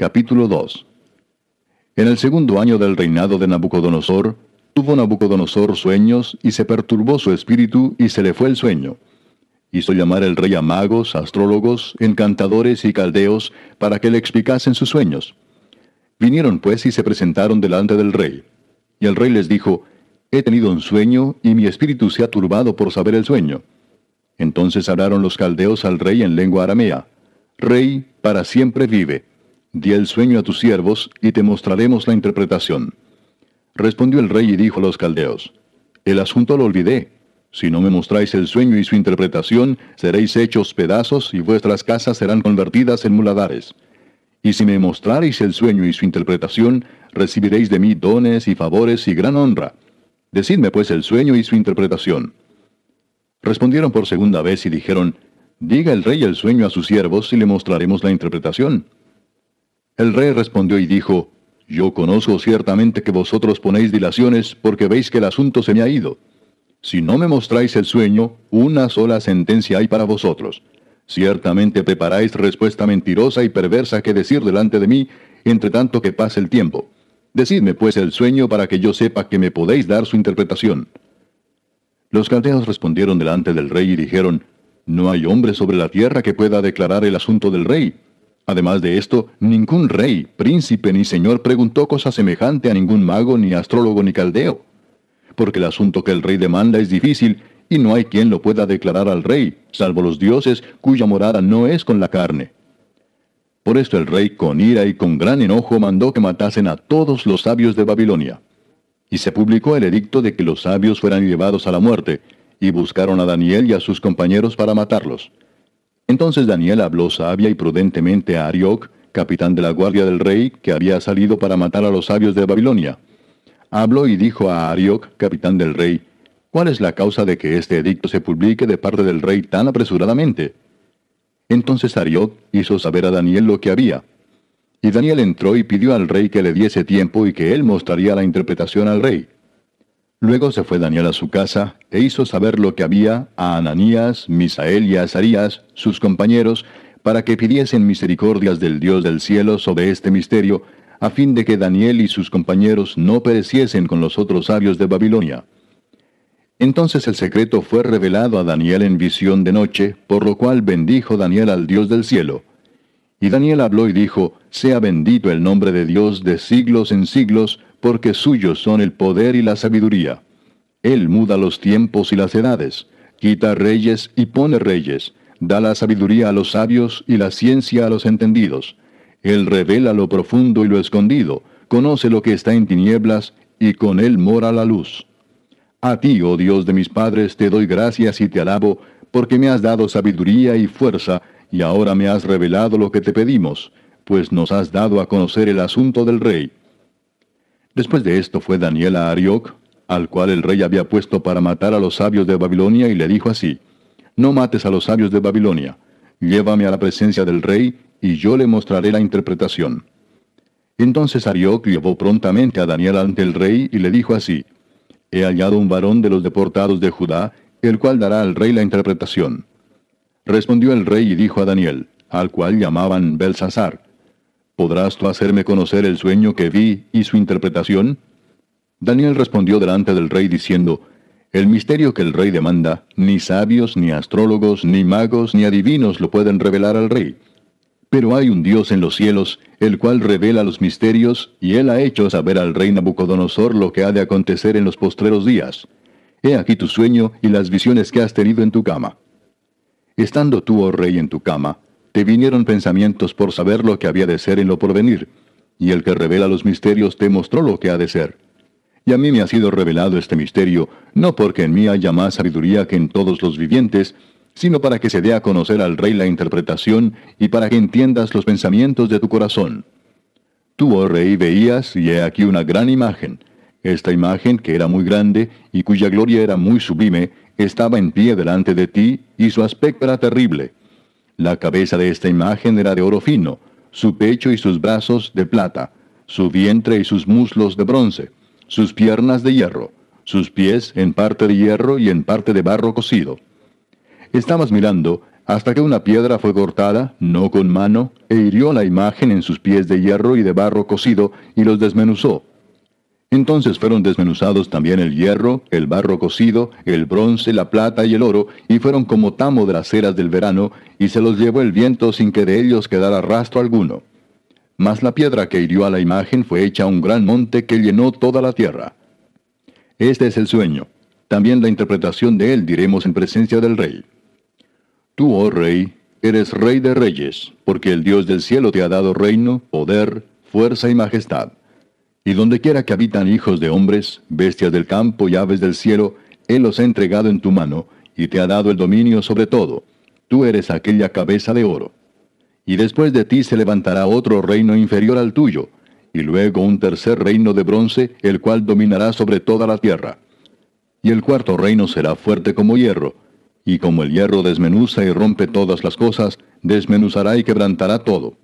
Capítulo 2 En el segundo año del reinado de Nabucodonosor, tuvo Nabucodonosor sueños, y se perturbó su espíritu, y se le fue el sueño. Hizo llamar el rey a magos, astrólogos, encantadores y caldeos, para que le explicasen sus sueños. Vinieron pues y se presentaron delante del rey. Y el rey les dijo, He tenido un sueño, y mi espíritu se ha turbado por saber el sueño. Entonces hablaron los caldeos al rey en lengua aramea, Rey, para siempre vive. Di el sueño a tus siervos, y te mostraremos la interpretación. Respondió el rey y dijo a los caldeos, El asunto lo olvidé. Si no me mostráis el sueño y su interpretación, seréis hechos pedazos y vuestras casas serán convertidas en muladares. Y si me mostráis el sueño y su interpretación, recibiréis de mí dones y favores y gran honra. Decidme pues el sueño y su interpretación. Respondieron por segunda vez y dijeron, Diga el rey el sueño a sus siervos y le mostraremos la interpretación. El rey respondió y dijo, Yo conozco ciertamente que vosotros ponéis dilaciones porque veis que el asunto se me ha ido. Si no me mostráis el sueño, una sola sentencia hay para vosotros. Ciertamente preparáis respuesta mentirosa y perversa que decir delante de mí, entre tanto que pase el tiempo. Decidme pues el sueño para que yo sepa que me podéis dar su interpretación. Los caldeos respondieron delante del rey y dijeron, No hay hombre sobre la tierra que pueda declarar el asunto del rey Además de esto, ningún rey, príncipe ni señor preguntó cosa semejante a ningún mago, ni astrólogo, ni caldeo. Porque el asunto que el rey demanda es difícil y no hay quien lo pueda declarar al rey, salvo los dioses cuya morada no es con la carne. Por esto el rey con ira y con gran enojo mandó que matasen a todos los sabios de Babilonia. Y se publicó el edicto de que los sabios fueran llevados a la muerte, y buscaron a Daniel y a sus compañeros para matarlos. Entonces Daniel habló sabia y prudentemente a Arioc, capitán de la guardia del rey, que había salido para matar a los sabios de Babilonia. Habló y dijo a Arioc, capitán del rey, ¿cuál es la causa de que este edicto se publique de parte del rey tan apresuradamente? Entonces Arioc hizo saber a Daniel lo que había. Y Daniel entró y pidió al rey que le diese tiempo y que él mostraría la interpretación al rey. Luego se fue Daniel a su casa e hizo saber lo que había a Ananías, Misael y Azarías, sus compañeros, para que pidiesen misericordias del Dios del cielo sobre este misterio, a fin de que Daniel y sus compañeros no pereciesen con los otros sabios de Babilonia. Entonces el secreto fue revelado a Daniel en visión de noche, por lo cual bendijo Daniel al Dios del cielo. Y Daniel habló y dijo, Sea bendito el nombre de Dios de siglos en siglos, porque suyos son el poder y la sabiduría. Él muda los tiempos y las edades, quita reyes y pone reyes, da la sabiduría a los sabios y la ciencia a los entendidos. Él revela lo profundo y lo escondido, conoce lo que está en tinieblas, y con él mora la luz. A ti, oh Dios de mis padres, te doy gracias y te alabo, porque me has dado sabiduría y fuerza, y ahora me has revelado lo que te pedimos, pues nos has dado a conocer el asunto del rey. Después de esto fue Daniel a Arioc, al cual el rey había puesto para matar a los sabios de Babilonia, y le dijo así, No mates a los sabios de Babilonia, llévame a la presencia del rey, y yo le mostraré la interpretación. Entonces Arioc llevó prontamente a Daniel ante el rey, y le dijo así, He hallado un varón de los deportados de Judá, el cual dará al rey la interpretación. Respondió el rey y dijo a Daniel, al cual llamaban Belsasar, ¿Podrás tú hacerme conocer el sueño que vi y su interpretación? Daniel respondió delante del rey diciendo, El misterio que el rey demanda, ni sabios, ni astrólogos, ni magos, ni adivinos lo pueden revelar al rey. Pero hay un Dios en los cielos, el cual revela los misterios, y él ha hecho saber al rey Nabucodonosor lo que ha de acontecer en los postreros días. He aquí tu sueño y las visiones que has tenido en tu cama. Estando tú, oh rey, en tu cama, te vinieron pensamientos por saber lo que había de ser en lo porvenir, y el que revela los misterios te mostró lo que ha de ser. Y a mí me ha sido revelado este misterio, no porque en mí haya más sabiduría que en todos los vivientes, sino para que se dé a conocer al Rey la interpretación y para que entiendas los pensamientos de tu corazón. Tú, oh Rey, veías, y he aquí una gran imagen. Esta imagen, que era muy grande y cuya gloria era muy sublime, estaba en pie delante de ti, y su aspecto era terrible. La cabeza de esta imagen era de oro fino, su pecho y sus brazos de plata, su vientre y sus muslos de bronce, sus piernas de hierro, sus pies en parte de hierro y en parte de barro cocido. Estamos mirando hasta que una piedra fue cortada, no con mano, e hirió la imagen en sus pies de hierro y de barro cocido y los desmenuzó entonces fueron desmenuzados también el hierro, el barro cocido, el bronce, la plata y el oro, y fueron como tamo de las ceras del verano, y se los llevó el viento sin que de ellos quedara rastro alguno. Mas la piedra que hirió a la imagen fue hecha un gran monte que llenó toda la tierra. Este es el sueño. También la interpretación de él diremos en presencia del rey. Tú, oh rey, eres rey de reyes, porque el Dios del cielo te ha dado reino, poder, fuerza y majestad. Y donde quiera que habitan hijos de hombres, bestias del campo y aves del cielo, Él los ha entregado en tu mano, y te ha dado el dominio sobre todo. Tú eres aquella cabeza de oro. Y después de ti se levantará otro reino inferior al tuyo, y luego un tercer reino de bronce, el cual dominará sobre toda la tierra. Y el cuarto reino será fuerte como hierro, y como el hierro desmenuza y rompe todas las cosas, desmenuzará y quebrantará todo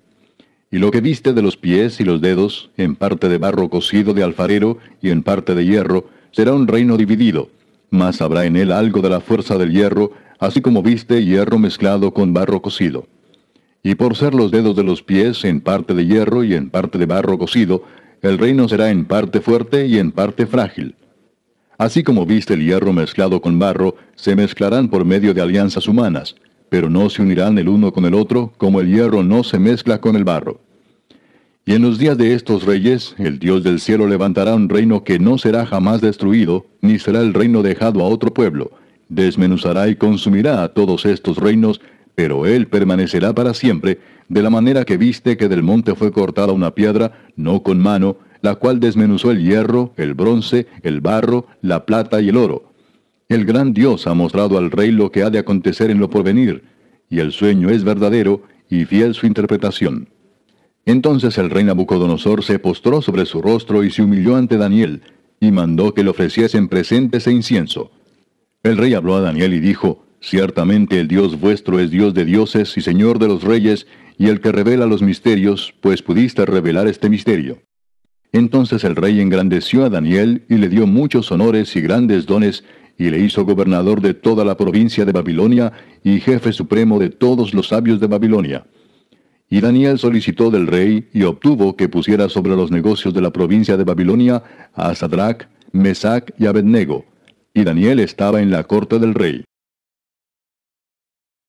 y lo que viste de los pies y los dedos, en parte de barro cocido de alfarero y en parte de hierro, será un reino dividido, mas habrá en él algo de la fuerza del hierro, así como viste hierro mezclado con barro cocido. Y por ser los dedos de los pies en parte de hierro y en parte de barro cocido, el reino será en parte fuerte y en parte frágil. Así como viste el hierro mezclado con barro, se mezclarán por medio de alianzas humanas, pero no se unirán el uno con el otro, como el hierro no se mezcla con el barro. Y en los días de estos reyes, el Dios del cielo levantará un reino que no será jamás destruido, ni será el reino dejado a otro pueblo. Desmenuzará y consumirá a todos estos reinos, pero él permanecerá para siempre, de la manera que viste que del monte fue cortada una piedra, no con mano, la cual desmenuzó el hierro, el bronce, el barro, la plata y el oro el gran Dios ha mostrado al rey lo que ha de acontecer en lo porvenir, y el sueño es verdadero y fiel su interpretación. Entonces el rey Nabucodonosor se postró sobre su rostro y se humilló ante Daniel, y mandó que le ofreciesen presentes e incienso. El rey habló a Daniel y dijo, Ciertamente el Dios vuestro es Dios de dioses y Señor de los reyes, y el que revela los misterios, pues pudiste revelar este misterio. Entonces el rey engrandeció a Daniel y le dio muchos honores y grandes dones, y le hizo gobernador de toda la provincia de Babilonia y jefe supremo de todos los sabios de Babilonia. Y Daniel solicitó del rey y obtuvo que pusiera sobre los negocios de la provincia de Babilonia a Sadrach, Mesach y Abednego. Y Daniel estaba en la corte del rey.